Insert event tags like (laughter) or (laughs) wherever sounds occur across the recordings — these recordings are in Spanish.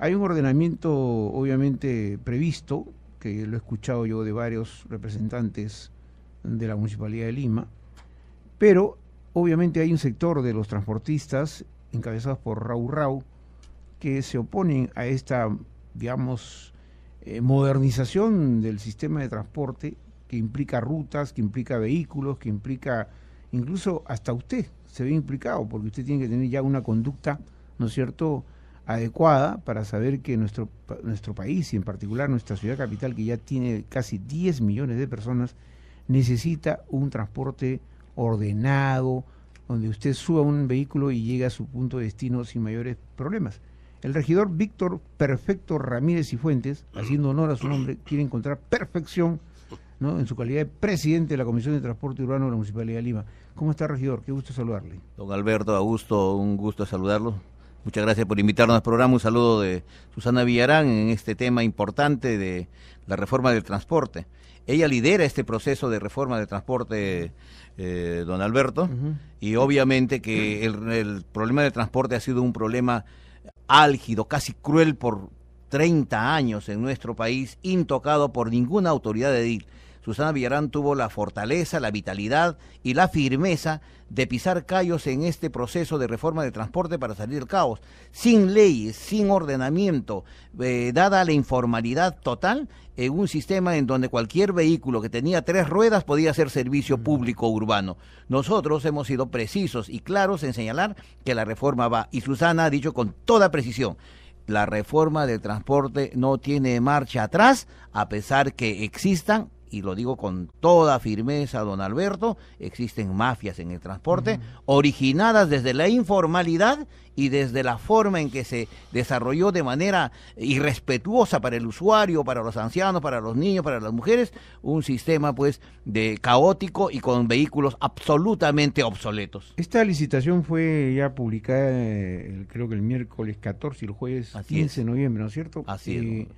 Hay un ordenamiento obviamente previsto, que lo he escuchado yo de varios representantes de la Municipalidad de Lima, pero obviamente hay un sector de los transportistas, encabezados por rau Rau, que se oponen a esta, digamos, eh, modernización del sistema de transporte que implica rutas, que implica vehículos, que implica incluso hasta usted se ve implicado, porque usted tiene que tener ya una conducta, ¿no es cierto?, adecuada para saber que nuestro, nuestro país y en particular nuestra ciudad capital, que ya tiene casi 10 millones de personas, necesita un transporte ordenado, donde usted suba un vehículo y llegue a su punto de destino sin mayores problemas. El regidor Víctor Perfecto Ramírez y Fuentes, haciendo honor a su nombre, quiere encontrar perfección ¿no? en su calidad de presidente de la Comisión de Transporte Urbano de la Municipalidad de Lima. ¿Cómo está, regidor? Qué gusto saludarle. Don Alberto, Augusto, un gusto saludarlo. Muchas gracias por invitarnos al programa. Un saludo de Susana Villarán en este tema importante de la reforma del transporte. Ella lidera este proceso de reforma del transporte, eh, don Alberto, y obviamente que el, problema del transporte ha sido un problema álgido, casi cruel por 30 años en nuestro país, intocado por ninguna autoridad edil. Susana Villarán tuvo la fortaleza, la vitalidad y la firmeza de pisar callos en este proceso de reforma de transporte para salir del caos. Sin leyes, sin ordenamiento, eh, dada la informalidad total en un sistema en donde cualquier vehículo que tenía tres ruedas podía ser servicio público urbano. Nosotros hemos sido precisos y claros en señalar que la reforma va, y Susana ha dicho con toda precisión, la reforma del transporte no tiene marcha atrás, a pesar que existan y lo digo con toda firmeza, don Alberto, existen mafias en el transporte originadas desde la informalidad y desde la forma en que se desarrolló de manera irrespetuosa para el usuario, para los ancianos, para los niños, para las mujeres, un sistema pues de caótico y con vehículos absolutamente obsoletos. Esta licitación fue ya publicada eh, creo que el miércoles 14 y el jueves 15 de noviembre, ¿no es cierto? Así es. Eh,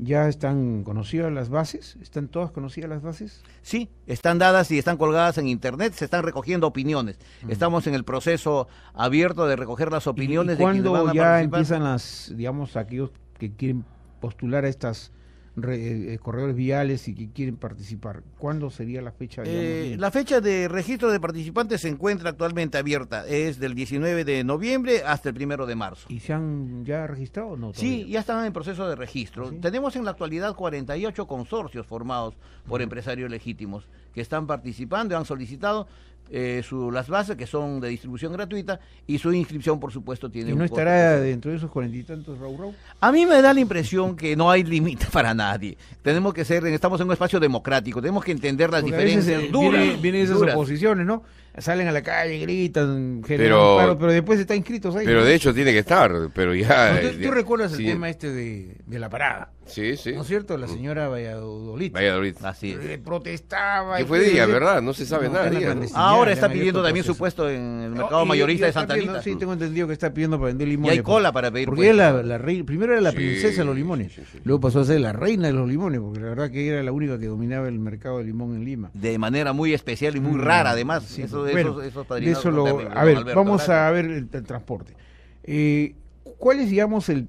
¿Ya están conocidas las bases? ¿Están todas conocidas las bases? Sí, están dadas y están colgadas en Internet, se están recogiendo opiniones. Estamos en el proceso abierto de recoger las opiniones ¿Y, de ya empiezan las, digamos, aquellos que quieren postular a estas eh, eh, corredores viales y que quieren participar. ¿Cuándo sería la fecha? de eh, la fecha de registro de participantes se encuentra actualmente abierta. Es del 19 de noviembre hasta el primero de marzo. ¿Y se han ya registrado o no? Sí, ya están en proceso de registro. ¿Ah, Tenemos en la actualidad 48 consorcios formados por empresarios legítimos que están participando y han solicitado eh, las bases que son de distribución gratuita y su inscripción, por supuesto, tiene. ¿Y no estará dentro de esos cuarenta y tantos row row? A mí me da la impresión que no hay límite (laughs) para nadie. Tenemos que ser, estamos en un espacio democrático, tenemos que entender las diferencias. Eh, vienen esas oposiciones, ¿no? salen a la calle, gritan, pero, pero después están inscritos ahí. Pero de hecho tiene que estar, pero ya... ¿Tú, recuerdas el tema este de, la parada? Sí, sí. ¿No es cierto? La mm. señora Valladolid. Valladolid. Así es. Eh, protestaba. y fue día, ¿verdad? No se sabe nada. Ahora está pidiendo también su puesto en el mercado mayorista de Santa Anita. Sí, tengo entendido que está pidiendo para vender limones. Y hay pues. cola para pedir Porque la, primero era la princesa de los limones, luego pasó a ser la reina de los limones, porque la verdad que era la única que dominaba el mercado de limón en Lima. De manera muy especial y muy mm, rara, además. Eso eso, a ver, vamos a ver el, transporte. Eh, ¿Cuál es, digamos, el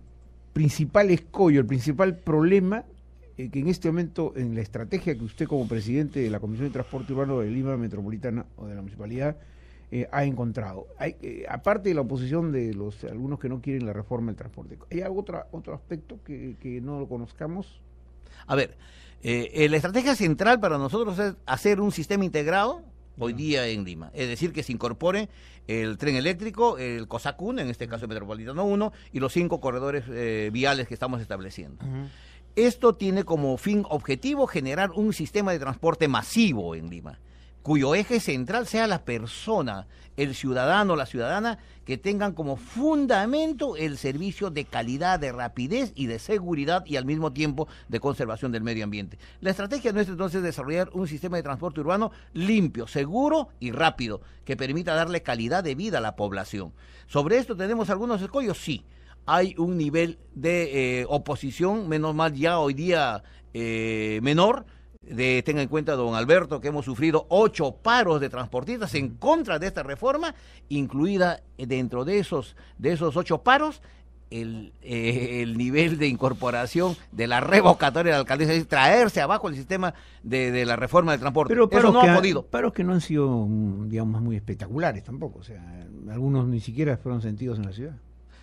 principal escollo, el principal problema eh, que en este momento, en la estrategia que usted como presidente de la Comisión de Transporte Urbano de Lima Metropolitana o de la Municipalidad eh, ha encontrado? aparte de la oposición de los algunos que no quieren la reforma del transporte, ¿hay algún otro aspecto que, no lo conozcamos? A ver, la estrategia central para nosotros es hacer un sistema integrado hoy día en Lima. Es decir, que se incorpore el tren eléctrico, el COSACUN, en este caso el Metropolitano 1, y los cinco corredores eh, viales que estamos estableciendo. Esto tiene como fin objetivo generar un sistema de transporte masivo en Lima cuyo eje central sea la persona, el ciudadano, la ciudadana, que tengan como fundamento el servicio de calidad, de rapidez y de seguridad y al mismo tiempo de conservación del medio ambiente. La estrategia nuestra entonces es desarrollar un sistema de transporte urbano limpio, seguro y rápido, que permita darle calidad de vida a la población. Sobre esto tenemos algunos escollos, sí. Hay un nivel de eh, oposición, menos mal ya hoy día eh, menor, de, tenga en cuenta, don Alberto, que hemos sufrido ocho paros de transportistas en contra de esta reforma, incluida eh, dentro de esos, de esos ocho paros. Eh, el, nivel de incorporación de la revocatoria de la alcaldesa, es decir, traerse abajo el sistema de, la reforma del transporte. Pero Eso no ha podido. Paros que no han sido, digamos, muy espectaculares tampoco. O sea, algunos ni siquiera fueron sentidos en la ciudad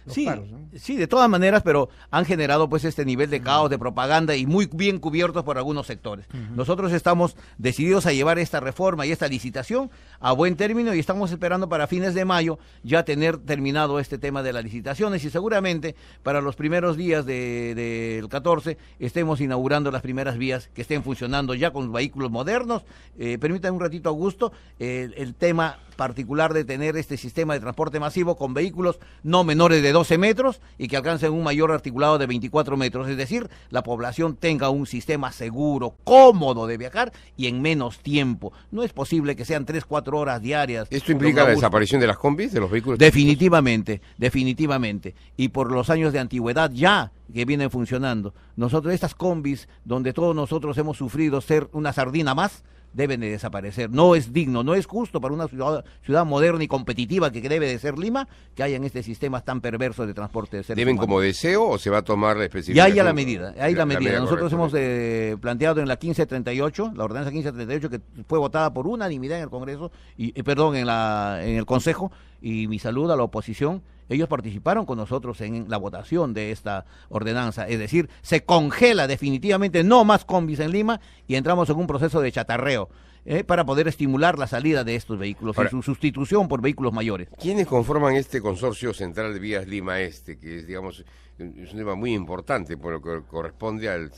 sí, sí, de todas maneras, pero han generado pues este nivel de caos, de propaganda y muy bien cubiertos por algunos sectores. Nosotros estamos decididos a llevar esta reforma y esta licitación a buen término y estamos esperando para fines de mayo ya tener terminado este tema de las licitaciones y seguramente para los primeros días del 14 estemos inaugurando las primeras vías que estén funcionando ya con vehículos modernos. Eh, permítame un ratito, Augusto, el tema particular de tener este sistema de transporte masivo con vehículos no menores de 12 metros y que alcancen un mayor articulado de 24 metros, es decir, la población tenga un sistema seguro, cómodo de viajar y en menos tiempo. No es posible que sean 3, 4 horas diarias. ¿Esto implica la desaparición de las combis, de los vehículos? Definitivamente, definitivamente. Y por los años de antigüedad ya que vienen funcionando. Nosotros, estas combis, donde todos nosotros hemos sufrido ser una sardina más, deben de desaparecer. No es digno, no es justo para una ciudad, ciudad moderna y competitiva que debe de ser Lima que en este sistema tan perverso de transporte de ¿Deben como deseo o se va a tomar la especificación? Y hay la medida, hay la, medida. Nosotros hemos eh, planteado en la 1538, la ordenanza 1538 que fue votada por unanimidad en el Congreso, y perdón, en, la, en el Consejo, y mi saludo a la oposición, ellos participaron con nosotros en la votación de esta ordenanza. Es decir, se congela definitivamente no más combis en Lima y entramos en un proceso de chatarreo. Eh, para poder estimular la salida de estos vehículos y su sustitución por vehículos mayores. ¿Quiénes conforman este consorcio central de vías Lima Este, que es, digamos, es un tema muy importante por lo que corresponde al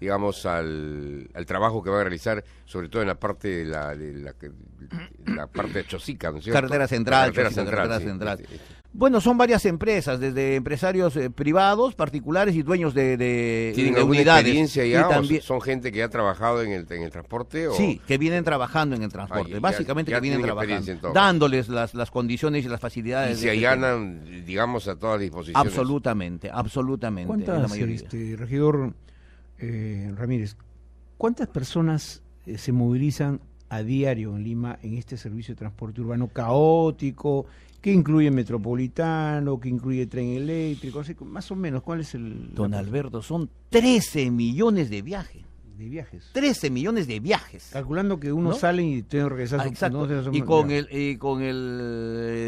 digamos, al, trabajo que va a realizar, sobre todo en la parte de la, parte de Chosica, ¿no Carretera Central, Bueno, son varias empresas, desde empresarios eh, privados, particulares y dueños de, de unidades. experiencia También... ¿Son gente que ha trabajado en el, transporte? Sí, que vienen trabajando en el transporte, básicamente que vienen trabajando, dándoles las, las condiciones y las facilidades. Y se allanan, digamos, a toda disposición. Absolutamente, absolutamente. ¿Cuántas, la mayoría? Este, regidor, eh, Ramírez, ¿cuántas personas eh, se movilizan a diario en Lima en este servicio de transporte urbano caótico, que incluye metropolitano, que incluye tren eléctrico? más o menos, ¿cuál es el...? Don Alberto, son 13 millones de viajes. De viajes. 13 millones de viajes. Calculando que uno sale y tiene que regresar. Ah, y, con el, con eh,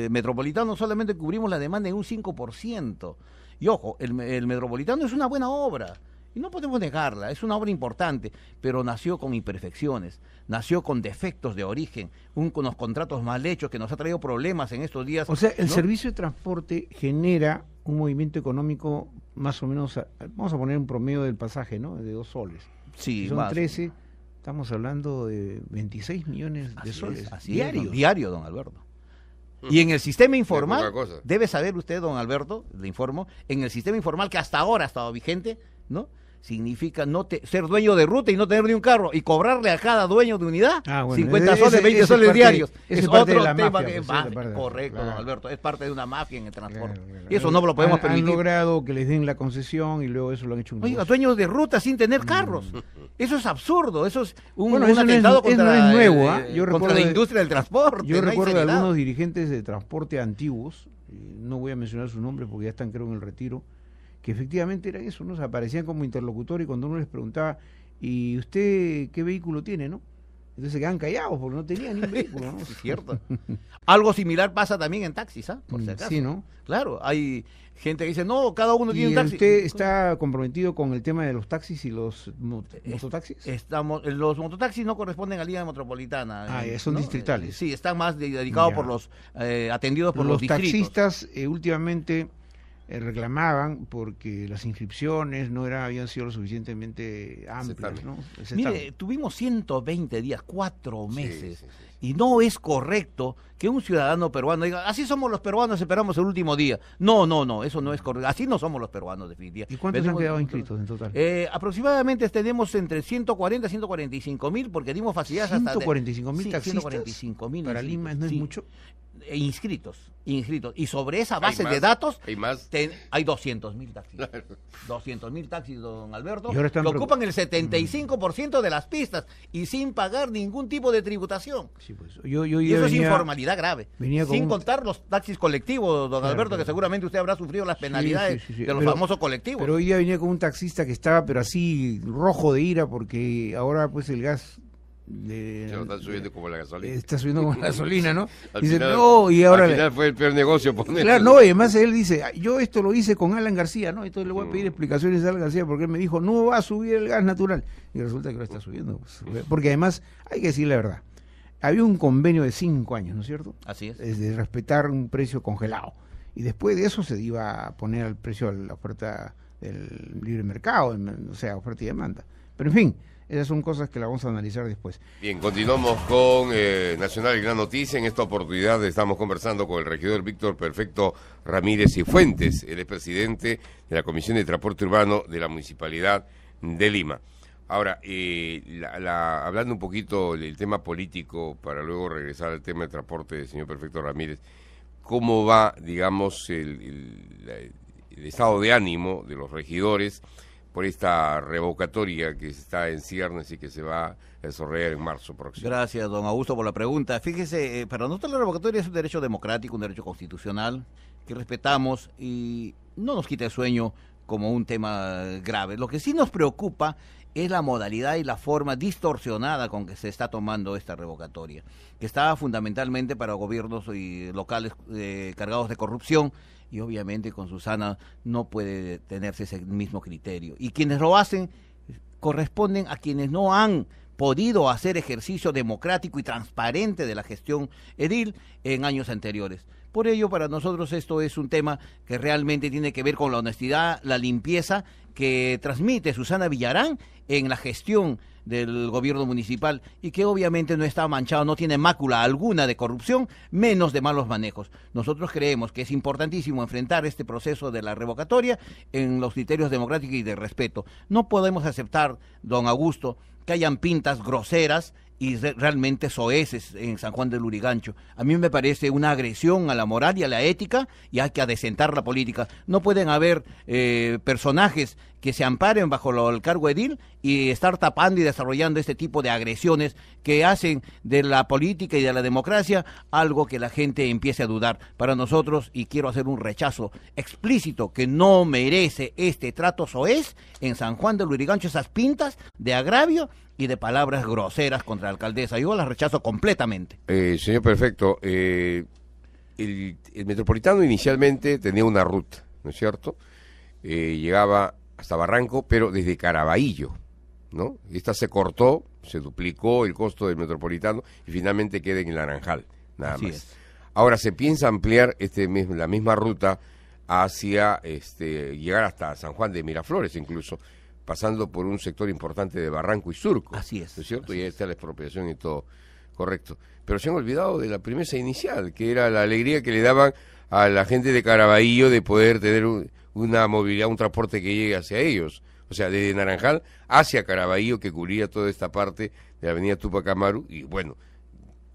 el metropolitano solamente cubrimos la demanda en un 5%. Y ojo, el metropolitano es una buena obra y no podemos negarla, es una obra importante, pero nació con imperfecciones, nació con defectos de origen, un, con los contratos mal hechos que nos ha traído problemas en estos días. O sea, el servicio de transporte genera un movimiento económico más o menos, vamos a poner un promedio del pasaje, ¿no? De dos soles. Sí, si son 13, estamos hablando de 26 millones de soles diario, don Alberto. Mm. Y en el sistema informal, debe saber usted, don Alberto, le informo, en el sistema informal que hasta ahora ha estado vigente, ¿no? significa no ser dueño de ruta y no tener ni un carro y cobrarle a cada dueño de unidad 50 ah, soles, 20 soles diarios. Es otro tema que es parte, pues, correcto, Alberto, es parte de una mafia en el transporte. Y eso no lo podemos permitir. Han logrado que les den la concesión y luego eso lo han hecho un Oiga, dueños de ruta sin tener mm. carros. Eso es absurdo, eso es un, atentado contra, nuevo, ¿ah? eh, contra la industria del transporte. Yo recuerdo a algunos dirigentes de transporte antiguos, no voy a mencionar su nombre porque ya están creo en el retiro que efectivamente era eso, ¿no? aparecían como interlocutores y cuando uno les preguntaba, ¿y usted qué vehículo tiene, no? Entonces se quedan callados porque no tenían ni (laughs) vehículo, ¿no? es cierto. Algo similar pasa también en taxis, ¿ah? Por mm, si Sí, ¿no? Claro, hay gente que dice, no, cada uno tiene un taxi. usted está comprometido con el tema de los taxis y los mototaxis? Estamos, los mototaxis no corresponden a la Liga Metropolitana. Ah, eh, son distritales. Sí, están más dedicados por los, eh, atendidos por los, los taxistas eh, últimamente eh, reclamaban porque las inscripciones no era, habían sido lo suficientemente amplias. ¿no? Mire, tuvimos 120 días, cuatro meses, y no es correcto que un ciudadano peruano diga, así somos los peruanos, esperamos el último día. No, no, no, eso no es correcto. Así no somos los peruanos, definitivamente. ¿Y cuántos han quedado inscritos en total? Eh, aproximadamente tenemos entre 140 y 145 mil, porque dimos facilidades hasta... 145 mil 145 mil. ¿Para Lima no es mucho? inscritos, inscritos. Y sobre esa base de datos hay, más. mil taxis. 200 mil taxis, don Alberto, que ocupan el 75% de las mm. pistas y sin pagar ningún tipo de tributación. Sí, pues, yo, yo y eso es informalidad grave. sin contar los taxis colectivos, don Alberto, que seguramente usted habrá sufrido las penalidades de los famosos colectivos. Pero hoy ya venía con un taxista que estaba, pero así rojo de ira, porque ahora pues el gas de, lo están subiendo como la gasolina. Eh, está subiendo como la gasolina, ¿no? (laughs) no, y ahora. Al final fue el peor negocio. Ponerlo. Claro, no, y además él dice, yo esto lo hice con Alan García, ¿no? Entonces le voy a pedir mm. explicaciones a Alan García porque él me dijo, no va a subir el gas natural. Y resulta que lo está subiendo. Pues, mm. porque además, hay que decir la verdad, había un convenio de cinco años, ¿no es cierto? Así es. es de respetar un precio congelado. Y después de eso se iba a poner al precio a la oferta del libre mercado, o sea, oferta y demanda. Pero en fin esas son cosas que la vamos a analizar después. Bien, continuamos con eh, Nacional y Gran Noticia. En esta oportunidad estamos conversando con el regidor Víctor Perfecto Ramírez y Fuentes. el es presidente de la Comisión de Transporte Urbano de la Municipalidad de Lima. Ahora, eh, hablando un poquito del tema político, para luego regresar al tema de transporte, señor Perfecto Ramírez, ¿cómo va, digamos, el estado de ánimo de los regidores? por esta revocatoria que está en ciernes y que se va a desarrollar en marzo próximo. Gracias, don Augusto, por la pregunta. Fíjese, eh, para nosotros la revocatoria es un derecho democrático, un derecho constitucional que respetamos y no nos quita el sueño como un tema grave. Lo que sí nos preocupa es la modalidad y la forma distorsionada con que se está tomando esta revocatoria, que está fundamentalmente para gobiernos y locales eh, cargados de corrupción y obviamente con Susana no puede tenerse ese mismo criterio. Y quienes lo hacen corresponden a quienes no han podido hacer ejercicio democrático y transparente de la gestión edil en años anteriores. Por ello, para nosotros esto es un tema que realmente tiene que ver con la honestidad, la limpieza que transmite Susana Villarán en la gestión del gobierno municipal y que obviamente no está manchado, no tiene mácula alguna de corrupción, menos de malos manejos. Nosotros creemos que es importantísimo enfrentar este proceso de la revocatoria en los criterios democráticos y de respeto. No podemos aceptar, don Augusto, que hayan pintas groseras y realmente soeces en San Juan del Urigancho. A mí me parece una agresión a la moral y a la ética y hay que adecentar la política. No pueden haber eh, personajes que se amparen bajo el cargo edil y estar tapando y desarrollando este tipo de agresiones que hacen de la política y de la democracia algo que la gente empiece a dudar. Para nosotros, y quiero hacer un rechazo explícito que no merece este trato soez en San Juan de Lurigancho, esas pintas de agravio y de palabras groseras contra la alcaldesa. Yo las rechazo completamente. Eh, señor Perfecto, eh, el, metropolitano inicialmente tenía una ruta, ¿no es cierto? Eh, llegaba hasta Barranco, pero desde Caraballo, ¿no? Esta se cortó, se duplicó el costo del metropolitano y finalmente queda en el Naranjal, nada más. Ahora se piensa ampliar este la misma ruta hacia este, llegar hasta San Juan de Miraflores incluso, pasando por un sector importante de Barranco y Surco. Así es. es cierto? Y ahí está la expropiación y todo. Correcto. Pero se han olvidado de la premisa inicial, que era la alegría que le daban a la gente de Caraballo de poder tener un, una movilidad, un transporte que llegue hacia ellos. O sea, desde Naranjal hacia Caraballo, que cubría toda esta parte de la avenida Tupac Amaru, y bueno,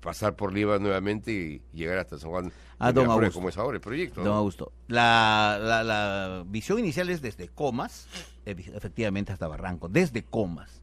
pasar por Liva nuevamente y llegar hasta San Juan. Ah, don Augusto. Como es ahora el proyecto. Don Augusto, la, la, visión inicial es desde Comas, efectivamente hasta Barranco, desde Comas.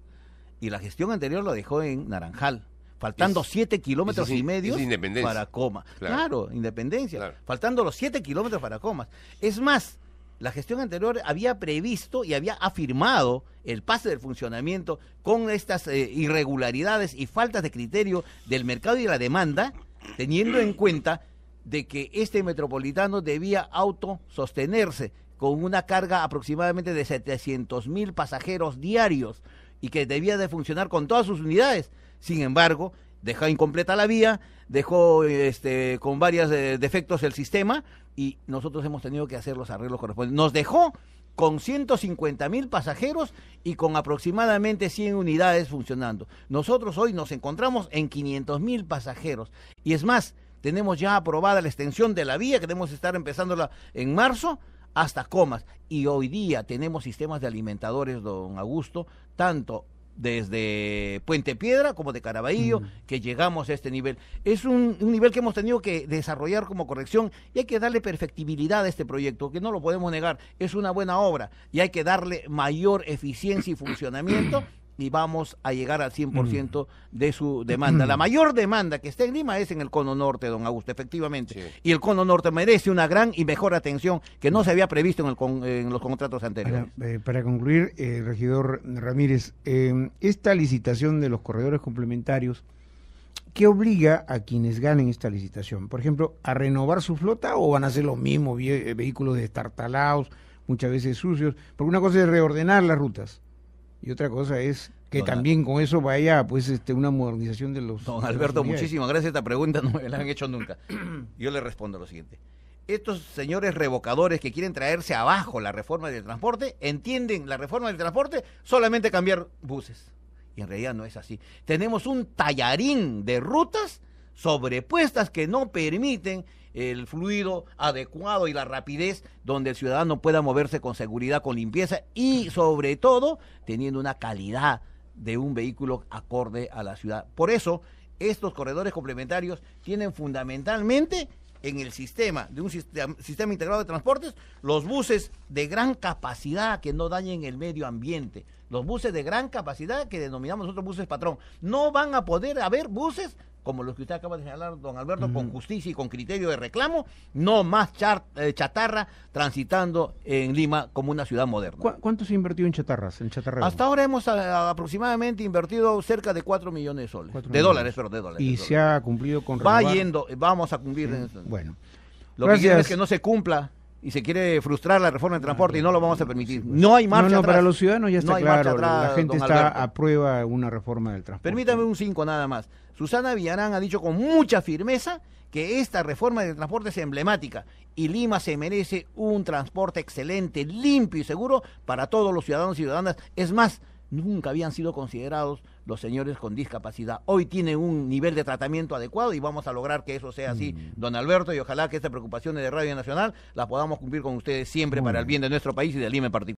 Y la gestión anterior lo dejó en Naranjal, faltando siete kilómetros y medio para Comas. Claro, Independencia. Faltando los siete kilómetros para Comas. Es más, la gestión anterior había previsto y había afirmado el pase del funcionamiento con estas eh, irregularidades y faltas de criterio del mercado y la demanda, teniendo en cuenta de que este metropolitano debía autosostenerse con una carga aproximadamente de 700 mil pasajeros diarios y que debía de funcionar con todas sus unidades. Sin embargo, dejó incompleta la vía, dejó este, con varios eh, defectos el sistema y nosotros hemos tenido que hacer los arreglos correspondientes. Nos dejó con 150 mil pasajeros y con aproximadamente 100 unidades funcionando. Nosotros hoy nos encontramos en 500 mil pasajeros. Y es más, tenemos ya aprobada la extensión de la vía, que debemos estar empezándola en marzo hasta comas. Y hoy día tenemos sistemas de alimentadores, don Augusto, tanto desde Puente Piedra como de Caraballo, mm. que llegamos a este nivel. Es un, nivel que hemos tenido que desarrollar como corrección y hay que darle perfectibilidad a este proyecto, que no lo podemos negar. Es una buena obra y hay que darle mayor eficiencia y (coughs) funcionamiento y vamos a llegar al 100% mm. de su demanda. La mm. mayor demanda que está en Lima es en el cono norte, don Augusto, efectivamente. Y el cono norte merece una gran y mejor atención que no se había previsto en, los contratos anteriores. para eh, concluir, eh, regidor Ramírez, eh, esta licitación de los corredores complementarios, ¿qué obliga a quienes ganen esta licitación? Por ejemplo, ¿a renovar su flota o van a hacer lo mismo vehículos destartalados, muchas veces sucios? Porque una cosa es reordenar las rutas y otra cosa es que también con eso vaya pues este una modernización de los Don Alberto, muchísimas gracias, esta pregunta no me la han hecho nunca. (clears throat) Yo le respondo lo siguiente. Estos señores revocadores que quieren traerse abajo la reforma del transporte, entienden la reforma del transporte solamente cambiar buses. Y en realidad no es así. Tenemos un tallarín de rutas sobrepuestas que no permiten el fluido adecuado y la rapidez donde el ciudadano pueda moverse con seguridad, con limpieza y sobre todo teniendo una calidad de un vehículo acorde a la ciudad. Por eso, estos corredores complementarios tienen fundamentalmente en el sistema, de un sistema, integrado de transportes, los buses de gran capacidad que no dañen el medio ambiente, los buses de gran capacidad que denominamos nosotros buses patrón. No van a poder haber buses como los que usted acaba de señalar, don Alberto, con justicia y con criterio de reclamo, no más eh, chatarra transitando en Lima como una ciudad moderna. ¿Cuánto se invertido en chatarras? En Hasta ahora hemos eh, aproximadamente invertido cerca de 4 millones de soles. De dólares, pero de dólares. Y se ha cumplido con... Va yendo, eh, vamos a cumplir. bueno. Lo que quiero es que no se cumpla y se quiere frustrar la reforma del transporte y no lo vamos a permitir. No hay marcha para los ciudadanos ya está claro. la gente está a prueba una reforma del transporte. Permítame un cinco nada más. Susana Villarán ha dicho con mucha firmeza que esta reforma del transporte es emblemática y Lima se merece un transporte excelente, limpio y seguro para todos los ciudadanos y ciudadanas. Es más, nunca habían sido considerados los señores con discapacidad. Hoy tienen un nivel de tratamiento adecuado y vamos a lograr que eso sea así, mm. don Alberto, y ojalá que estas preocupaciones de Radio Nacional las podamos cumplir con ustedes siempre para el bien de nuestro país y del IME en particular.